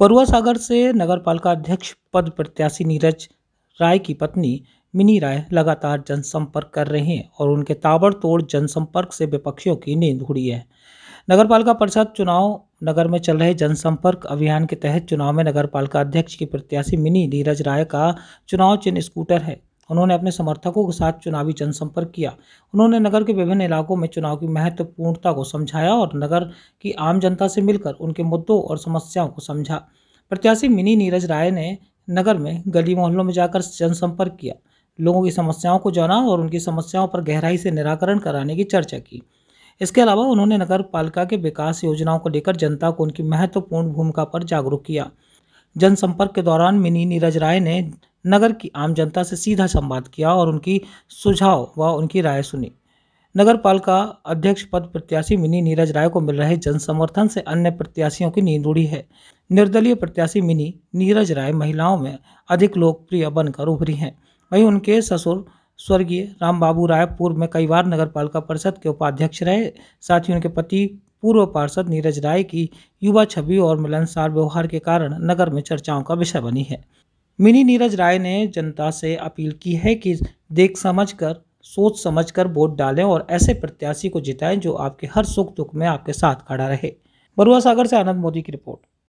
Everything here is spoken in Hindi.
बरुआ सागर से नगर पालिका अध्यक्ष पद प्रत्याशी नीरज राय की पत्नी मिनी राय लगातार जनसंपर्क कर रहे हैं और उनके ताबड़तोड़ जनसंपर्क से विपक्षियों की नींद उड़ी है नगर पालिका परिषद चुनाव नगर में चल रहे जनसंपर्क अभियान के तहत चुनाव में नगर पालिका अध्यक्ष की प्रत्याशी मिनी नीरज राय का चुनाव चिन्ह स्कूटर है उन्होंने अपने समर्थकों के साथ चुनावी जनसंपर्क किया उन्होंने नगर के विभिन्न इलाकों में चुनाव की महत्वपूर्णता को समझाया और नगर की आम जनता से मिलकर उनके मुद्दों और समस्याओं को समझा प्रत्याशी मिनी नीरज राय ने नगर में गली मोहल्लों में जाकर जनसंपर्क किया लोगों की समस्याओं को जाना और उनकी समस्याओं पर गहराई से निराकरण कराने की चर्चा की इसके अलावा उन्होंने नगर पालिका के विकास योजनाओं को लेकर जनता को उनकी महत्वपूर्ण भूमिका पर जागरूक किया जनसंपर्क के दौरान मिनी नीरज राय ने नगर की आम जनता से सीधा संवाद किया और उनकी सुझाव व उनकी राय सुनी नगर पालिका अध्यक्ष पद प्रत्याशी मिनी नीरज राय को मिल रहे जन समर्थन से अन्य प्रत्याशियों की नींद उड़ी है निर्दलीय प्रत्याशी मिनी नीरज राय महिलाओं में अधिक लोकप्रिय बनकर उभरी हैं वहीं उनके ससुर स्वर्गीय रामबाबू राय पूर्व में कई बार नगर पालिका परिषद के उपाध्यक्ष रहे साथ ही उनके पति पूर्व पार्षद नीरज राय की युवा छवि और मिलनसार व्यवहार के कारण नगर में चर्चाओं का विषय बनी है मिनी नीरज राय ने जनता से अपील की है कि देख समझकर सोच समझकर वोट डालें और ऐसे प्रत्याशी को जिताएं जो आपके हर सुख दुख में आपके साथ खड़ा रहे बरुआ सागर से आनंद मोदी की रिपोर्ट